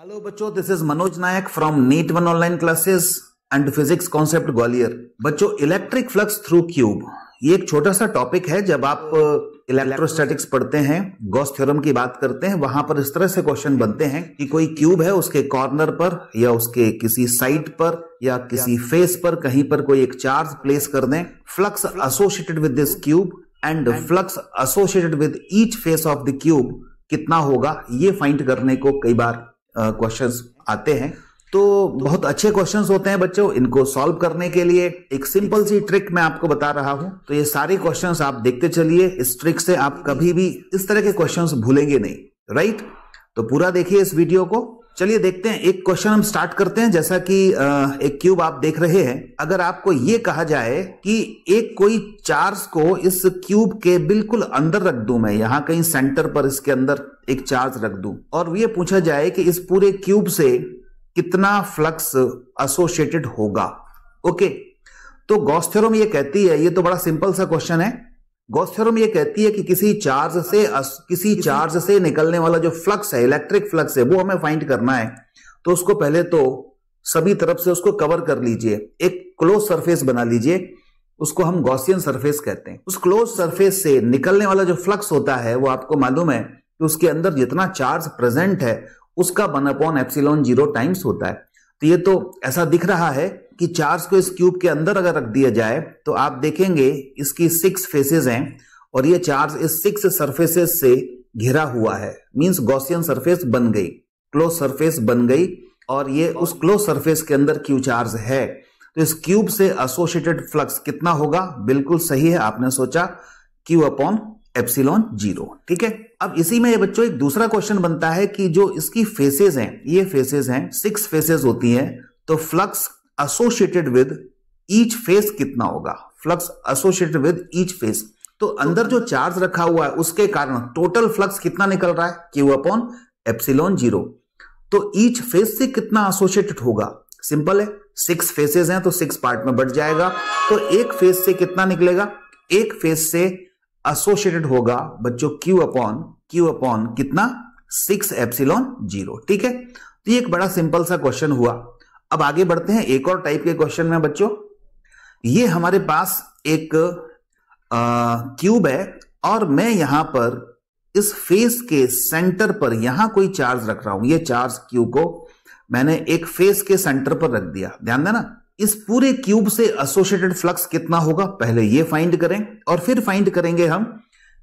hello बच्चों this is Manoj Nayak from NEET one online classes and physics concept Gwalior बच्चों electric flux through cube ये एक छोटा सा टॉपिक है जब आप इलेक्ट्रोस्टैटिक्स पढ़ते हैं गॉस थ्योरम की बात करते हैं वहां पर इस तरह से क्वेश्चन बनते हैं कि कोई क्यूब है उसके कॉर्नर पर या उसके किसी साइड पर या किसी फेस पर कहीं पर कोई एक चार्ज प्लेस कर दें flux associated with this cube and flux associated with each face of the cube कितना होगा ये फाइंड करने को कई बार क्वेश्चंस आते हैं तो बहुत अच्छे क्वेश्चंस होते हैं बच्चों इनको सॉल्व करने के लिए एक सिंपल सी ट्रिक मैं आपको बता रहा हूं तो ये सारे क्वेश्चंस आप देखते चलिए इस ट्रिक से आप कभी भी इस तरह के क्वेश्चंस भूलेंगे नहीं राइट तो पूरा देखिए इस वीडियो को चलिए देखते हैं एक क्वेश्चन हम स्टार्ट करते हैं जैसा कि एक क्यूब आप देख रहे हैं अगर आपको ये कहा जाए कि एक कोई चार्ज को इस क्यूब के बिल्कुल अंदर रख दूं मैं यहां कहीं सेंटर पर इसके अंदर एक चार्ज रख दूं और ये पूछा जाए कि इस पूरे क्यूब से कितना फ्लक्स एसोसिएटेड होगा ओके तो गौस्थेरम ये कहती है ये तो बड़ा सिंपल सा क्वेश्चन है गौस्थेरम ये कहती है कि किसी चार्ज से किसी चार्ज से निकलने वाला जो फ्लक्स है इलेक्ट्रिक फ्लक्स है वो हमें फाइंड करना है तो उसको पहले तो सभी तरफ से उसको कवर कर लीजिए एक क्लोज सरफेस बना लीजिए उसको हम गॉसियन सरफेस कहते हैं उस क्लोज सरफेस से निकलने वाला जो फ्लक्स होता है वो आपको मालूम है कि उसके अंदर जितना चार्ज प्रेजेंट है उसका one upon epsilon zero times होता है तो ये तो ऐसा दिख रहा है कि चार्ज को इस क्यूब के अंदर अगर रख दिया जाए तो आप देखेंगे इसकी सिक्स फेसेस हैं और ये चार्ज इस सिक्स सरफेसेस से घिरा हुआ है मींस गॉसियन सरफेस बन गई क्लोज सरफेस बन गई और ये उस क्लोज सरफेस के अंदर क्यू चार्ज है तो इस क्यूब से एसोसिएटेड फ्लक्स कितना होगा बिल्कुल सही है आपने सोचा क्यू अपॉन एप्सिलॉन जीरो ठीक है अब इसी में बच्चों एक दूसरा क्वेश्चन बनता है कि जो इसकी फेसेस हैं ये फेसेस हैं सिक्स फेसेस होती हैं तो flux associated with each face कितना होगा flux associated with each face तो अंदर जो चार्ज रखा हुआ है उसके कारण टोटल फ्लक्स कितना निकल रहा है क्यू अपॉन एप्सिलोन जीरो तो ईच फेस से कितना एसोसिएटेड होगा सिंपल है सिक्स फेसेस हैं तो सिक्स पार्ट में बढ़ जाएगा तो एक फेस से कितना निकलेगा एक फेस से एसोसिएटेड होगा बच्चों Q अपॉन Q अपॉन कितना सिक्स एप्सिलॉन जीरो ठीक है तो ये एक बड़ा सिंपल सा क्वेश्चन हुआ अब आगे बढ़ते हैं एक और टाइप के क्वेश्चन में बच्चों ये हमारे पास एक क्यूब है और मैं यहां पर इस फेस के सेंटर पर यहां कोई चार्ज रख रहा हूं ये चार्ज क्यू को मैंने एक फेस के सेंटर पर रख दिया ध्यान देना इस पूरे क्यूब से एसोसिएटेड फ्लक्स कितना होगा पहले ये फाइंड करें और फिर फाइंड करेंगे हम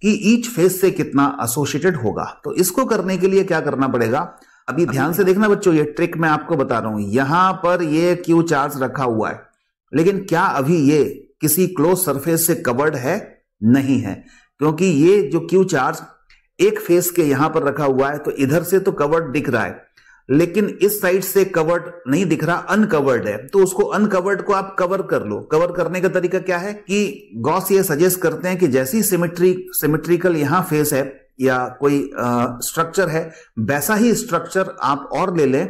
कि ईच फेस से कितना एसोसिएटेड होगा तो इसको करने के लिए क्या करना पड़ेगा अभी ध्यान से देखना बच्चों ये ट्रिक मैं आपको बता रहा हूं यहां पर ये क्यू चार्ज रखा हुआ है लेकिन क्या अभी ये किसी क्लोज सरफेस से कवर्ड है नहीं है क्योंकि ये जो क्यू चार्ज एक फेस के यहां पर रखा हुआ है तो इधर से तो कवर्ड दिख रहा है लेकिन इस साइड से कवर्ड नहीं दिख रहा अनकवर्ड है तो उसको अनकवर्ड को आप कवर कर लो कवर करने का तरीका क्या है कि गॉस ये सजेस्ट करते हैं कि जैसी सिमेट्री सिमेट्रिकल यहां फेस है या कोई स्ट्रक्चर है वैसा ही स्ट्रक्चर आप और ले लें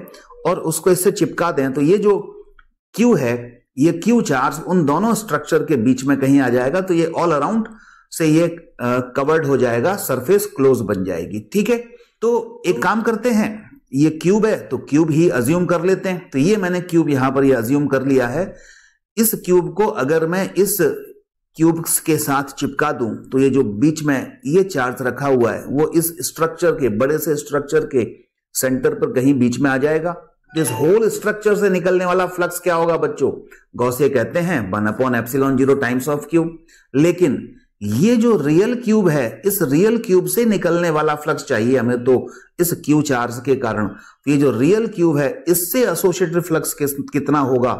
और उसको इससे चिपका दें तो ये जो क्यू है ये क्यू चार्ज उन दोनों स्ट्रक्चर के बीच में कहीं आ जाएगा तो ये ऑल अराउंड से ये कवर्ड हो जाएगा सरफेस क्लोज बन जाएगी ठीक है तो एक काम करते हैं ये क्यूब है तो क्यूब ही अज्यूम कर लेते हैं तो ये मैंने क्यूब यहां पर ये अज्यूम कर लिया है इस क्यूब को अगर मैं इस क्यूब के साथ चिपका दूं तो ये जो बीच में ये चार्ज रखा हुआ है वो इस स्ट्रक्चर के बड़े से स्ट्रक्चर के सेंटर पर कहीं बीच में आ जाएगा तो इस होल स्ट्रक्चर से निकलने वाला फ्लक्स क्या होगा बच्चों गौसे कहते हैं one upon epsilon zero times of cube लेकिन ये जो रियल क्यूब है इस रियल क्यूब से निकलने वाला फ्लक्स चाहिए हमें तो इस क्यू चार्ज के कारण तो ये जो रियल क्यूब है इससे एसोसिएटेड फ्लक्स कितना होगा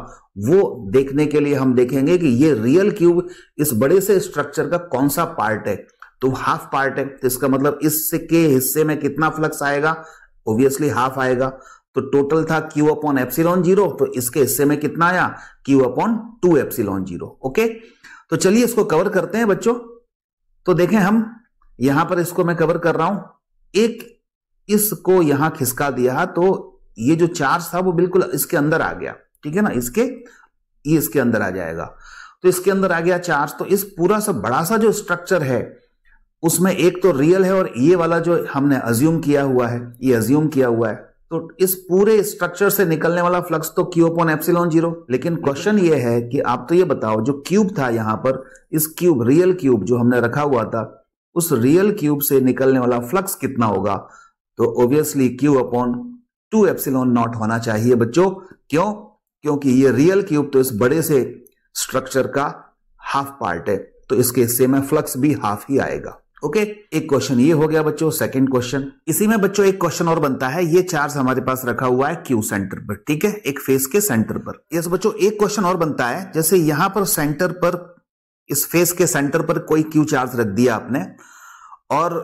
वो देखने के लिए हम देखेंगे कि ये रियल क्यूब इस बड़े से स्ट्रक्चर का कौन सा पार्ट है तो हाफ पार्ट है तो इसका मतलब इससे के हिस्से में कितना फ्लक्स आएगा ओब्वियसली हाफ आएगा तो टोटल था क्यू अपॉन एप्सिलॉन जीरो तो इसके हिस्से में कितना आया Q upon two epsilon zero okay तो चलिए इसको कवर करते हैं बच्चों तो देखें हम यहां पर इसको मैं कवर कर रहा हूं एक इसको यहां खिसका दिया तो ये जो चार्ज था वो बिल्कुल इसके अंदर आ गया ठीक है ना इसके ये इसके अंदर आ जाएगा तो इसके अंदर आ गया चार्ज तो इस पूरा सा बड़ा सा जो स्ट्रक्चर है उसमें एक तो रियल है और ये वाला जो हमने अज्यूम किया हुआ है ये अज्यूम किया हुआ है तो इस पूरे स्ट्रक्चर से निकलने वाला फ्लक्स तो क्यू अपॉन एप्सिलॉन जीरो लेकिन क्वेश्चन ये है कि आप तो ये बताओ जो क्यूब था यहां पर इस क्यूब रियल क्यूब जो हमने रखा हुआ था उस रियल क्यूब से निकलने वाला फ्लक्स कितना होगा तो obviously Q upon two epsilon not होना चाहिए बच्चों क्यों क्योंकि ये रियल क्यूब तो इस बड़े से स्ट्रक्चर का हाफ पार्ट है तो इसके हिस्से में फ्लक्स भी हाफ ही आएगा ओके एक क्वेश्चन ये हो गया बच्चों सेकंड क्वेश्चन इसी में बच्चों एक क्वेश्चन और बनता है ये चार्ज हमारे पास रखा हुआ है क्यू सेंटर पर ठीक है एक फेस के सेंटर पर यस बच्चों एक क्वेश्चन और बनता है जैसे यहां पर सेंटर पर इस फेस के सेंटर पर कोई क्यू चार्ज रख दिया आपने और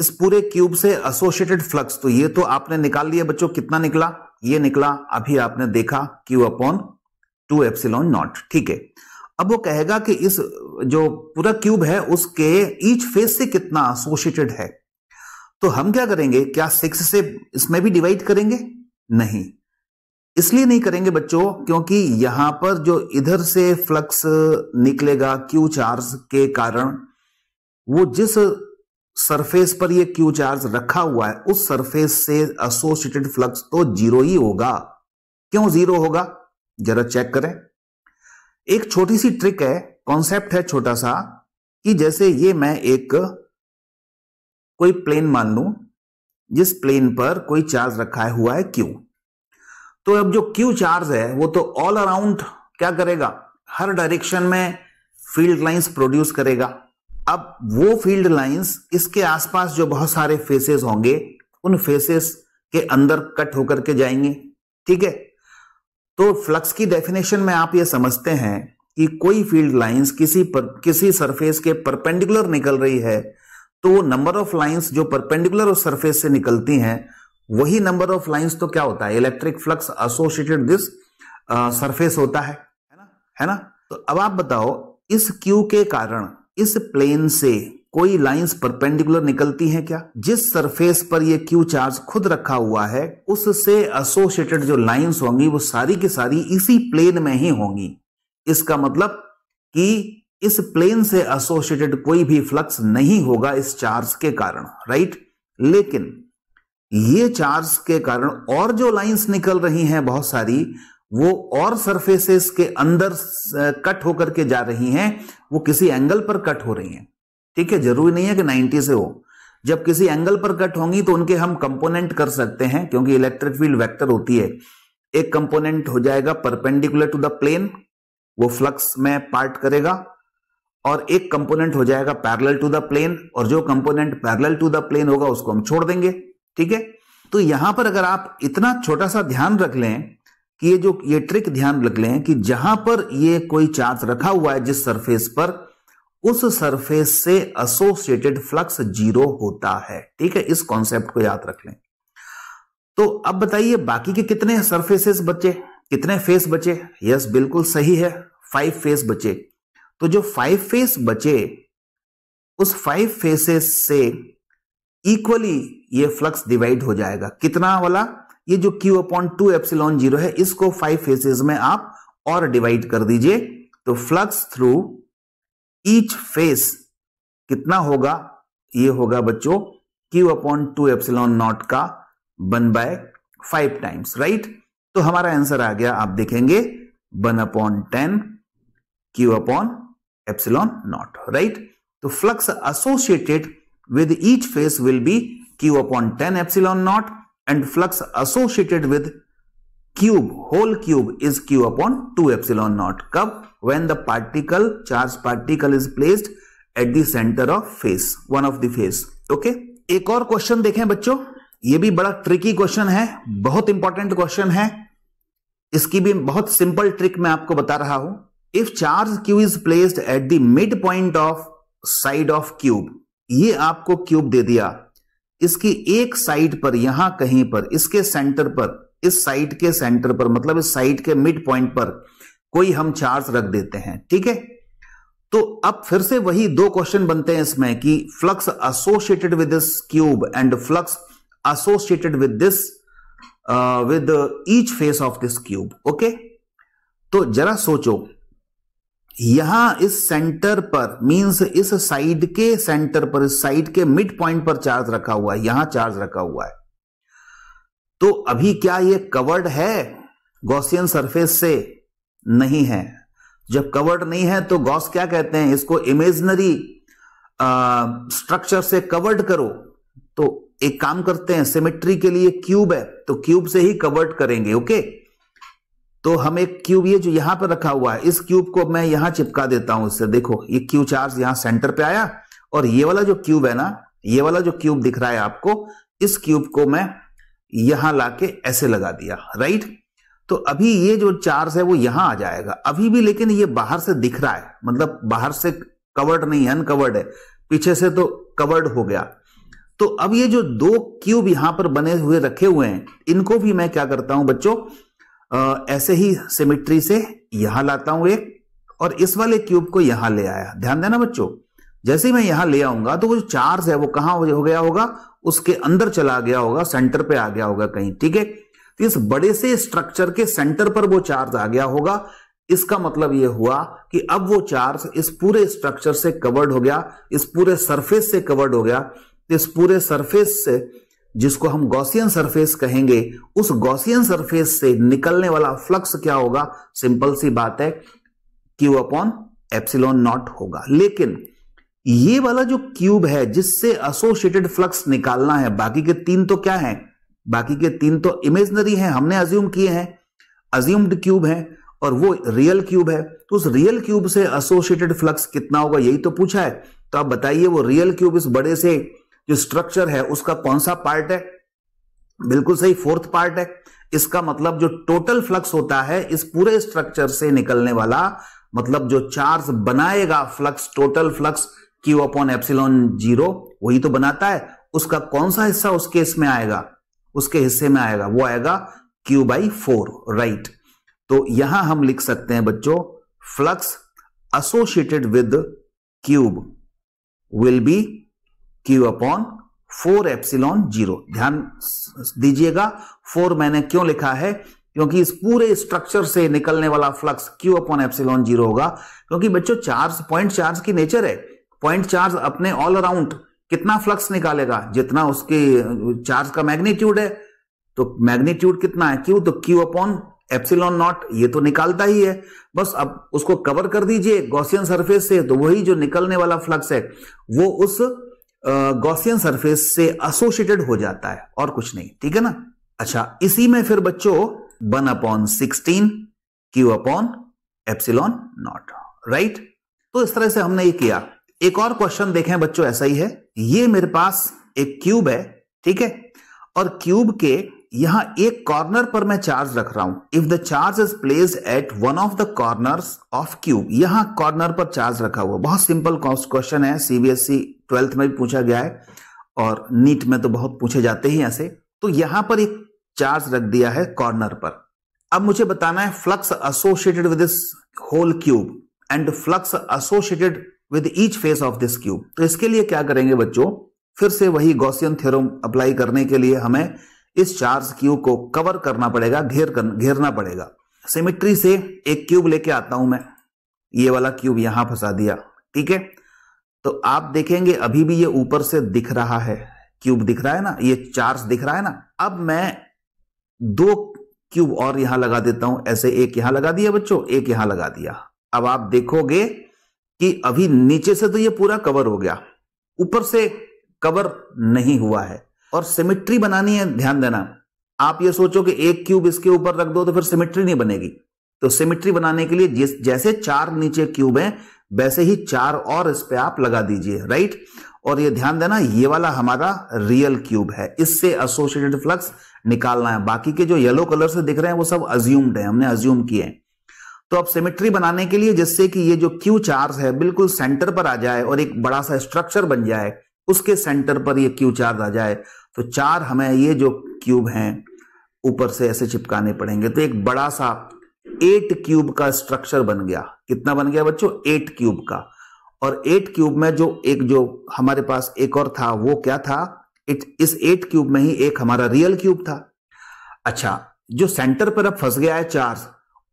इस पूरे क्यूब से एसोसिएटेड फ्लक्स तो ये तो आपने निकाल लिया बच्चों कितना निकला ये निकला अभी आपने देखा Q upon two epsilon not ठीक है अब वो कहेगा कि इस जो पूरा क्यूब है उसके ईच फेस से कितना एसोसिएटेड है तो हम क्या करेंगे क्या सिक्स से इसमें भी डिवाइड करेंगे नहीं इसलिए नहीं करेंगे बच्चों क्योंकि यहां पर जो इधर से फ्लक्स निकलेगा क्यू चार्ज के कारण वो जिस सरफेस पर ये क्यू चार्ज रखा हुआ है उस सरफेस से एसोसिएटेड फ्लक्स तो जीरो ही होगा क्यों जीरो होगा जरा चेक करें एक छोटी सी ट्रिक है कॉन्सेप्ट है छोटा सा कि जैसे ये मैं एक कोई प्लेन मान लू जिस प्लेन पर कोई चार्ज रखा है हुआ है क्यू तो अब जो क्यू चार्ज है वो तो ऑल अराउंड क्या करेगा हर डायरेक्शन में फील्ड लाइंस प्रोड्यूस करेगा अब वो फील्ड लाइंस इसके आसपास जो बहुत सारे फेसेस होंगे उन फेसेस के अंदर कट होकर के जाएंगे ठीक है तो फ्लक्स की डेफिनेशन में आप ये समझते हैं कि कोई फील्ड लाइंस किसी पर किसी सरफेस के परपेंडिकुलर निकल रही है तो वो नंबर ऑफ लाइंस जो परपेंडिकुलर उस सरफेस से निकलती हैं वही नंबर ऑफ लाइंस तो क्या होता है electric flux associated this surface होता है है ना है ना तो अब आप बताओ इस क्यू के कारण इस प्लेन से कोई लाइंस परपेंडिकुलर निकलती हैं क्या जिस सरफेस पर ये क्यू चार्ज खुद रखा हुआ है उससे एसोसिएटेड जो लाइंस होंगी वो सारी की सारी इसी प्लेन में ही होंगी इसका मतलब कि इस प्लेन से एसोसिएटेड कोई भी फ्लक्स नहीं होगा इस चार्ज के कारण राइट लेकिन ये चार्ज के कारण और जो लाइंस निकल रही हैं बहुत सारी वो और सरफेसेस के अंदर कट होकर के जा रही हैं वो किसी एंगल पर कट हो रही हैं ठीक है जरूरी नहीं है कि नाइनटी से हो जब किसी एंगल पर कट होंगी तो उनके हम कंपोनेंट कर सकते हैं क्योंकि इलेक्ट्रिक फील्ड वेक्टर होती है एक कंपोनेंट हो जाएगा परपेंडिकुलर टू द प्लेन वो फ्लक्स में पार्ट करेगा और एक कंपोनेंट हो जाएगा पैरेलल टू द प्लेन और जो component parallel to the plane होगा उसको हम छोड़ देंगे ठीक है तो यहां पर अगर आप इतना छोटा सा ध्यान रख लें कि ये जो ये ट्रिक ध्यान रख लें कि जहां पर ये कोई चार्ज रखा हुआ है जिस सरफेस पर उस सरफेस से एसोसिएटेड फ्लक्स जीरो होता है ठीक है इस कॉन्सेप्ट को याद रख लें तो अब बताइए बाकी के कितने सरफेसेस बचे कितने फेस बचे यस बिल्कुल सही है फाइव फेस बचे तो जो फाइव फेस बचे उस फाइव फेसेस से इक्वली ये फ्लक्स डिवाइड हो जाएगा कितना वाला ये जो Q upon two epsilon zero है इसको फाइव फेसेस में आप और डिवाइड कर दीजिए तो फ्लक्स थ्रू ईच फेस कितना होगा ये होगा बच्चों Q upon two epsilon not का one by five times right तो हमारा आंसर आ गया आप देखेंगे one upon ten Q upon epsilon not right तो flux associated with each face will be Q upon ten epsilon not and flux associated with cube whole cube is Q upon two epsilon not कब when the particle charge particle is placed at centre of face one of the face okay एक और question देखें बच्चों ये भी बड़ा tricky question है बहुत इंपॉर्टेंट क्वेश्चन है इसकी भी बहुत सिंपल ट्रिक मैं आपको बता रहा हूं if charge Q is placed at the mid point of side of cube ये आपको क्यूब दे दिया इसकी एक साइड पर यहां कहीं पर इसके सेंटर पर इस साइड के सेंटर पर मतलब इस साइड के मिड पॉइंट पर कोई हम चार्ज रख देते हैं ठीक है तो अब फिर से वही दो क्वेश्चन बनते हैं इसमें कि flux associated with this cube and flux associated with this with each face of this cube okay तो जरा सोचो यहां इस सेंटर पर मींस इस साइड के सेंटर पर इस साइड के मिड पॉइंट पर चार्ज रखा हुआ है यहां चार्ज रखा हुआ है तो अभी क्या ये कवर्ड है गॉसियन सरफेस से नहीं है जब कवर्ड नहीं है तो गॉस क्या कहते हैं इसको इमेजनरी स्ट्रक्चर से कवर्ड करो तो एक काम करते हैं सिमेट्री के लिए क्यूब है तो क्यूब से ही कवर्ड करेंगे ओके तो हम एक क्यूब ये जो यहां पर रखा हुआ है इस क्यूब को मैं यहां चिपका देता हूं इससे देखो ये क्यू चार्ज यहां सेंटर पे आया और ये वाला जो क्यूब है ना ये वाला जो क्यूब दिख रहा है आपको इस क्यूब को मैं यहां लाके ऐसे लगा दिया राइट तो अभी ये जो चार्ज है वो यहां आ जाएगा अभी भी लेकिन ये बाहर से दिख रहा है मतलब बाहर से कवर्ड नहीं अनकवर्ड है पीछे से तो कवर्ड हो गया तो अब ये जो दो क्यूब यहां पर बने हुए रखे हुए हैं इनको भी मैं क्या करता हूं बच्चों ऐसे ही सिमिट्री से यहां लाता हूं एक और इस वाले क्यूब को यहां ले आया ध्यान देना बच्चों जैसे ही मैं यहां ले आऊंगा तो वो जो चार्ज है वो कहां हो गया होगा उसके अंदर चला गया होगा सेंटर पे आ गया होगा कहीं ठीक है तो इस बड़े से स्ट्रक्चर के सेंटर पर वो चार्ज आ गया होगा इसका मतलब ये हुआ कि अब वो चार्ज इस पूरे स्ट्रक्चर से कवर्ड हो गया इस पूरे सरफेस से कवर्ड हो गया तो इस पूरे सरफेस से जिसको हम गॉसियन सरफेस कहेंगे उस गॉसियन सरफेस से निकलने वाला फ्लक्स क्या होगा सिंपल सी बात है क्यू अपॉन एप्सिलॉन नॉट होगा लेकिन ये वाला जो क्यूब है जिससे एसोसिएटेड फ्लक्स निकालना है बाकी के तीन तो क्या है बाकी के तीन तो इमेजनरी हैं हमने अज्यूम किए हैं अज्यूम्ड क्यूब है और वो रियल क्यूब है तो उस रियल क्यूब से एसोसिएटेड फ्लक्स कितना होगा यही तो पूछा है तो आप बताइए वो रियल क्यूब इस बड़े से जो स्ट्रक्चर है उसका कौन सा पार्ट है बिल्कुल सही फोर्थ पार्ट है इसका मतलब जो टोटल फ्लक्स होता है इस पूरे स्ट्रक्चर से निकलने वाला मतलब जो चार्ज बनाएगा flux total flux Q upon epsilon zero वही तो बनाता है उसका कौन सा हिस्सा उस केस में आएगा उसके हिस्से में आएगा वो आएगा क्यू बाई फोर राइट तो यहां हम लिख सकते हैं बच्चों flux associated with cube will be Q upon four epsilon zero ध्यान दीजिएगा फोर मैंने क्यों लिखा है क्योंकि इस पूरे स्ट्रक्चर से निकलने वाला flux Q upon epsilon zero होगा क्योंकि बच्चों चार्ज पॉइंट चार्ज की नेचर है पॉइंट चार्ज अपने ऑल अराउंड कितना फ्लक्स निकालेगा जितना उसके चार्ज का मैग्नीट्यूड है तो मैग्नीट्यूड कितना है क्यू तो क्यू अपॉन एप्सिलॉन नॉट ये तो निकालता ही है बस अब उसको कवर कर दीजिए गॉसियन सरफेस से तो वही जो निकलने वाला फ्लक्स है वो उस गॉसियन सरफेस से एसोसिएटेड हो जाता है और कुछ नहीं ठीक है ना अच्छा इसी में फिर बच्चों one upon sixteen Q upon epsilon not right तो इस तरह से हमने ये किया एक और क्वेश्चन देखें बच्चों ऐसा ही है ये मेरे पास एक क्यूब है ठीक है और क्यूब के यहां एक कॉर्नर पर मैं चार्ज रख रहा हूं if the charge is place at one of the corner of cube यहां कॉर्नर पर चार्ज रखा हुआ बहुत सिंपल क्वेश्चन है सीबीएसई ट्वेल्थ e में भी पूछा गया है और नीट में तो बहुत पूछे जाते ही ऐसे तो यहां पर एक चार्ज रख दिया है कॉर्नर पर अब मुझे बताना है flux associated with this whole cube and flux associated with each face of this cube तो इसके लिए क्या करेंगे बच्चों फिर से वही गॉसियन थ्योरम अप्लाई करने के लिए हमें इस चार्ज क्यूब को कवर करना पड़ेगा घेर कर, घेरना पड़ेगा सिमिट्री से एक क्यूब लेके आता हूं मैं ये वाला क्यूब यहां फंसा दिया ठीक है तो आप देखेंगे अभी भी ये ऊपर से दिख रहा है क्यूब दिख रहा है ना ये चार्ज दिख रहा है ना अब मैं दो क्यूब और यहां लगा देता हूं ऐसे एक यहां लगा दिया बच्चों एक यहां लगा दिया अब आप देखोगे कि अभी नीचे से तो ये पूरा कवर हो गया ऊपर से कवर नहीं हुआ है और सिमिट्री बनानी है ध्यान देना आप ये सोचो कि एक क्यूब इसके ऊपर रख दो तो फिर सिमिट्री नहीं बनेगी तो सिमिट्री बनाने के लिए जिस जैसे चार नीचे क्यूब हैं वैसे ही चार और इस पे आप लगा दीजिए राइट और ये ध्यान देना ये वाला हमारा रियल क्यूब है इससे एसोसिएटेड फ्लक्स निकालना है बाकी के जो येलो कलर से दिख रहे हैं वो सब अज्यूम्ड है हमने अज्यूम किए हैं तो अब सिमेट्री बनाने के लिए जिससे कि ये जो क्यू चार्ज है बिल्कुल सेंटर पर आ जाए और एक बड़ा सा स्ट्रक्चर बन जाए उसके सेंटर पर ये क्यू चार्ज आ जाए तो चार हमें ये जो क्यूब हैं ऊपर से ऐसे चिपकाने पड़ेंगे तो एक बड़ा सा एट क्यूब का स्ट्रक्चर बन गया कितना बन गया बच्चों एट क्यूब का और एट क्यूब में जो एक जो हमारे पास एक और था वो क्या था इट, इस एट क्यूब में ही एक हमारा रियल क्यूब था अच्छा जो सेंटर पर अब फंस गया है चार्ज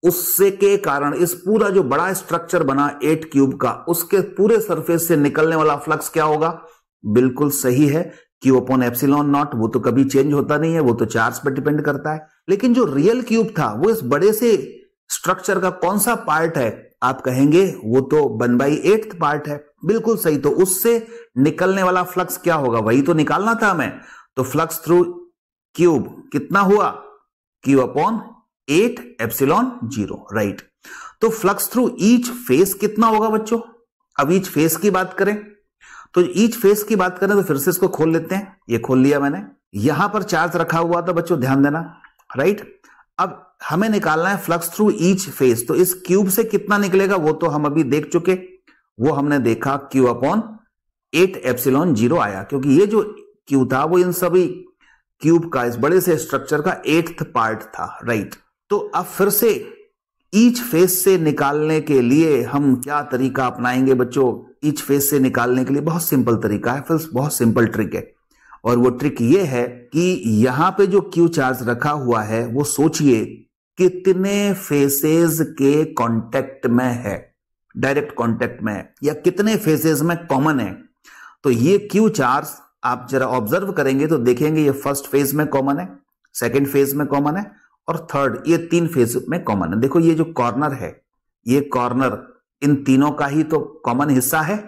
उससे के कारण इस पूरा जो बड़ा स्ट्रक्चर बना एट क्यूब का उसके पूरे सरफेस से निकलने वाला फ्लक्स क्या होगा बिल्कुल सही है क्यू अपॉन एप्सिलॉन नॉट वो तो कभी चेंज होता नहीं है वो तो चार्ज पर डिपेंड करता है लेकिन जो रियल क्यूब था वो इस बड़े से स्ट्रक्चर का कौन सा पार्ट है आप कहेंगे वो तो वन बाई एट पार्ट है बिल्कुल सही तो उससे निकलने वाला फ्लक्स क्या होगा वही तो निकालना था हमें तो फ्लक्स थ्रू क्यूब कितना हुआ Q upon eight epsilon zero right तो फ्लक्स थ्रू ईच फेस कितना होगा बच्चों अब ईच फेस की बात करें तो ईच फेस की बात करें तो फिर से इसको खोल लेते हैं ये खोल लिया मैंने यहां पर चार्ज रखा हुआ था बच्चों ध्यान देना राइट अब हमें निकालना है फ्लक्स थ्रू ईच फेस तो इस क्यूब से कितना निकलेगा वो तो हम अभी देख चुके वो हमने देखा Q upon eight epsilon zero आया क्योंकि ये जो क्यू था वो इन सभी क्यूब का इस बड़े से स्ट्रक्चर का एट्थ पार्ट था राइट तो अब फिर से ईच फेज से निकालने के लिए हम क्या तरीका अपनाएंगे बच्चों ईच फेज से निकालने के लिए बहुत सिंपल तरीका है फिर बहुत सिंपल ट्रिक है और वो ट्रिक ये है कि यहां पे जो क्यू चार्ज रखा हुआ है वो सोचिए कितने फेसेस के कांटेक्ट में है डायरेक्ट कांटेक्ट में है या कितने फेसेस में कॉमन है तो ये क्यू चार्ज आप जरा ऑब्जर्व करेंगे तो देखेंगे ये फर्स्ट फेज में कॉमन है सेकेंड फेज में कॉमन है और थर्ड ये तीन फेज में कॉमन है देखो ये जो कॉर्नर है ये कॉर्नर इन तीनों का ही तो कॉमन हिस्सा है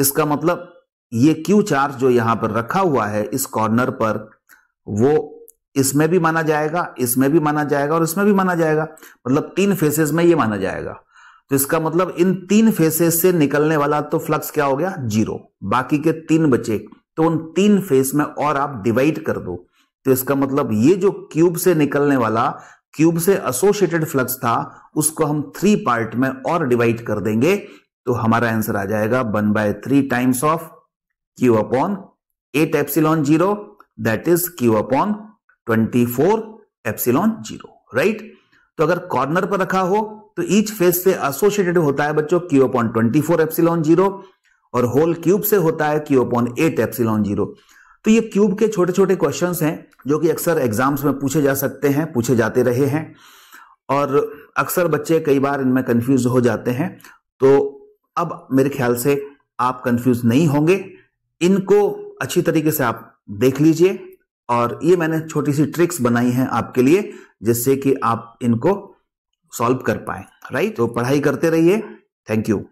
इसका मतलब ये क्यू चार्ज जो यहां पर रखा हुआ है इस कॉर्नर पर वो इसमें भी माना जाएगा इसमें भी माना जाएगा और इसमें भी माना जाएगा मतलब तीन फेसेस में ये माना जाएगा तो इसका मतलब इन तीन फेसेस से निकलने वाला तो फ्लक्स क्या हो गया जीरो बाकी के तीन बचे तो उन तीन फेस में और आप डिवाइड कर दो तो इसका मतलब ये जो क्यूब से निकलने वाला क्यूब से एसोसिएटेड फ्लक्स था उसको हम थ्री पार्ट में और डिवाइड कर देंगे तो हमारा आंसर आ जाएगा one by three times of Q upon eight epsilon zero that is Q upon twenty four epsilon zero right तो अगर कॉर्नर पर रखा हो तो ईच फेस से एसोसिएटेड होता है बच्चों Q upon twenty four epsilon zero और होल क्यूब से होता है Q upon eight epsilon zero तो ये क्यूब के छोटे छोटे क्वेश्चन हैं जो कि अक्सर एग्जाम्स में पूछे जा सकते हैं पूछे जाते रहे हैं और अक्सर बच्चे कई बार इनमें कंफ्यूज हो जाते हैं तो अब मेरे ख्याल से आप कंफ्यूज नहीं होंगे इनको अच्छी तरीके से आप देख लीजिए और ये मैंने छोटी सी ट्रिक्स बनाई हैं आपके लिए जिससे कि आप इनको सॉल्व कर पाए राइट तो पढ़ाई करते रहिए थैंक यू